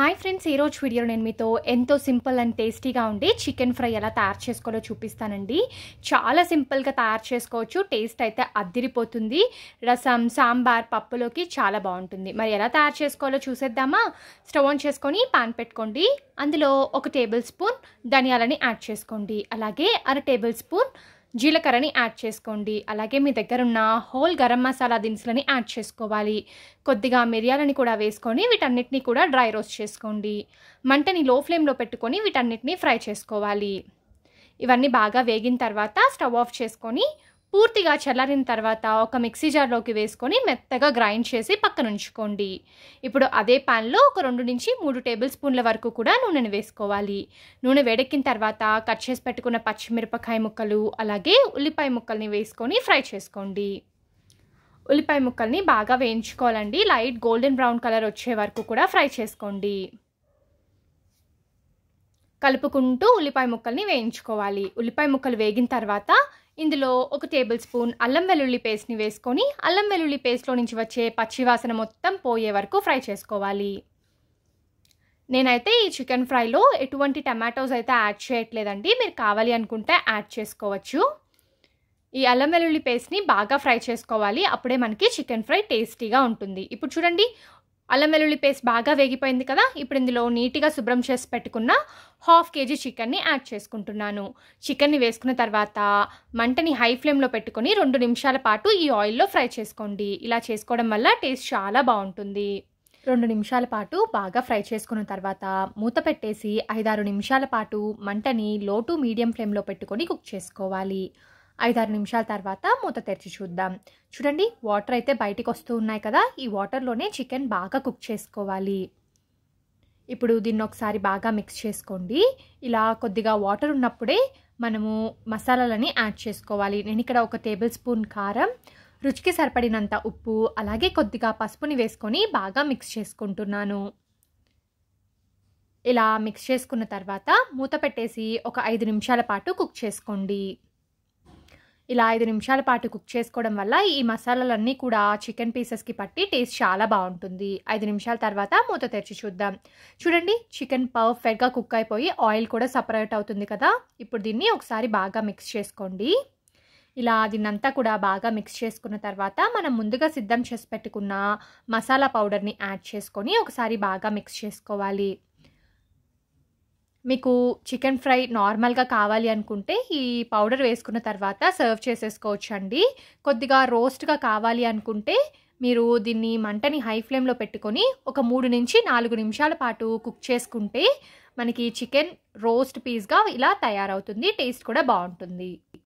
hi friends ఈరోజు video నేను మీతో ఎంతో సింపుల్ అండ్ టేస్టీగా ఉండే చికెన్ ఫ్రై ఎలా తయారు చేసుకోవాలో చూపిస్తానండి చాలా సింపుల్గా తయారు చేసుకోవచ్చు టేస్ట్ అయితే అద్దిరిపోతుంది రసం సాంబార్ పప్పులోకి చాలా బాగుంటుంది మరి ఎలా తయారు చేసుకోవాలో చూసేద్దామా స్టవ్ ఆన్ చేసుకొని పాన్ పెట్టుకోండి అందులో ఒక టేబుల్ స్పూన్ ధనియాలని యాడ్ చేసుకోండి అలాగే అర టేబుల్ స్పూన్ జీలకర్రని యాడ్ చేసుకోండి అలాగే మీ దగ్గర ఉన్న హోల్ గరం మసాలా దినుసులని యాడ్ చేసుకోవాలి కొద్దిగా మిరియాలని కూడా వేసుకొని వీటన్నిటిని కూడా డ్రై రోస్ట్ చేసుకోండి మంటని లో ఫ్లేమ్లో పెట్టుకొని వీటన్నిటిని ఫ్రై చేసుకోవాలి ఇవన్నీ బాగా వేగిన తర్వాత స్టవ్ ఆఫ్ చేసుకొని పూర్తిగా చల్లారిన తర్వాత ఒక మిక్సీ జార్లోకి వేసుకొని మెత్తగా గ్రైండ్ చేసి పక్కన ఉంచుకోండి ఇప్పుడు అదే ప్యాన్లో ఒక రెండు నుంచి మూడు టేబుల్ స్పూన్ల వరకు కూడా నూనెను వేసుకోవాలి నూనె వేడెక్కిన తర్వాత కట్ చేసి పెట్టుకున్న పచ్చిమిరపకాయ ముక్కలు అలాగే ఉల్లిపాయ ముక్కల్ని వేసుకొని ఫ్రై చేసుకోండి ఉల్లిపాయ ముక్కల్ని బాగా వేయించుకోవాలండి లైట్ గోల్డెన్ బ్రౌన్ కలర్ వచ్చే వరకు కూడా ఫ్రై చేసుకోండి కలుపుకుంటూ ఉల్లిపాయ ముక్కల్ని వేయించుకోవాలి ఉల్లిపాయ ముక్కలు వేగిన తర్వాత ఇందులో ఒక టేబుల్ స్పూన్ అల్లం వెల్లుల్లి పేస్ట్ని వేసుకొని అల్లం వెల్లుల్లి పేస్ట్లో నుంచి వచ్చే పచ్చివాసన మొత్తం పోయే వరకు ఫ్రై చేసుకోవాలి నేనైతే ఈ చికెన్ ఫ్రైలో ఎటువంటి టమాటోస్ అయితే యాడ్ చేయట్లేదండి మీరు కావాలి అనుకుంటే యాడ్ చేసుకోవచ్చు ఈ అల్లం వెల్లుల్లి పేస్ట్ని బాగా ఫ్రై చేసుకోవాలి అప్పుడే మనకి చికెన్ ఫ్రై టేస్టీగా ఉంటుంది ఇప్పుడు చూడండి అల్లం వెల్లుల్లి పేస్ట్ బాగా వేగిపోయింది కదా ఇప్పుడు ఇందులో నీట్గా శుభ్రం చేసి పెట్టుకున్న హాఫ్ కేజీ చికెన్ని యాడ్ చేసుకుంటున్నాను చికెన్ని వేసుకున్న తర్వాత మంటని హై ఫ్లేమ్లో పెట్టుకొని రెండు నిమిషాల పాటు ఈ ఆయిల్లో ఫ్రై చేసుకోండి ఇలా చేసుకోవడం వల్ల టేస్ట్ చాలా బాగుంటుంది రెండు నిమిషాల పాటు బాగా ఫ్రై చేసుకున్న తర్వాత మూత పెట్టేసి ఐదారు నిమిషాల పాటు మంటని లో టు మీడియం ఫ్లేమ్లో పెట్టుకొని కుక్ చేసుకోవాలి ఐదారు నిమిషాల తర్వాత మూత తెరిచి చూద్దాం చూడండి వాటర్ అయితే బయటికి వస్తూ ఉన్నాయి కదా ఈ వాటర్లోనే చికెన్ బాగా కుక్ చేసుకోవాలి ఇప్పుడు దీన్ని ఒకసారి బాగా మిక్స్ చేసుకోండి ఇలా కొద్దిగా వాటర్ ఉన్నప్పుడే మనము మసాలాలని యాడ్ చేసుకోవాలి నేను ఇక్కడ ఒక టేబుల్ స్పూన్ కారం రుచికి సరిపడినంత ఉప్పు అలాగే కొద్దిగా పసుపుని వేసుకొని బాగా మిక్స్ చేసుకుంటున్నాను ఇలా మిక్స్ చేసుకున్న తర్వాత మూత పెట్టేసి ఒక ఐదు నిమిషాల పాటు కుక్ చేసుకోండి ఇలా ఐదు నిమిషాల పాటు కుక్ చేసుకోవడం వల్ల ఈ మసాలాలన్నీ కూడా చికెన్ పీసెస్కి పట్టి టేస్ట్ చాలా బాగుంటుంది ఐదు నిమిషాల తర్వాత మూత తెరిచి చూద్దాం చూడండి చికెన్ పర్ఫెక్ట్గా కుక్ అయిపోయి ఆయిల్ కూడా సపరేట్ అవుతుంది కదా ఇప్పుడు దీన్ని ఒకసారి బాగా మిక్స్ చేసుకోండి ఇలా దీన్నంతా కూడా బాగా మిక్స్ చేసుకున్న తర్వాత మనం ముందుగా సిద్ధం చేసి పెట్టుకున్న మసాలా పౌడర్ని యాడ్ చేసుకొని ఒకసారి బాగా మిక్స్ చేసుకోవాలి మీకు చికెన్ ఫ్రై నార్మల్గా కావాలి అనుకుంటే ఈ పౌడర్ వేసుకున్న తర్వాత సర్వ్ చేసేసుకోవచ్చు అండి కొద్దిగా రోస్ట్గా కావాలి అనుకుంటే మీరు దీన్ని మంటని హై ఫ్లేమ్లో పెట్టుకొని ఒక మూడు నుంచి నాలుగు నిమిషాల పాటు కుక్ చేసుకుంటే మనకి చికెన్ రోస్ట్ పీస్గా ఇలా తయారవుతుంది టేస్ట్ కూడా బాగుంటుంది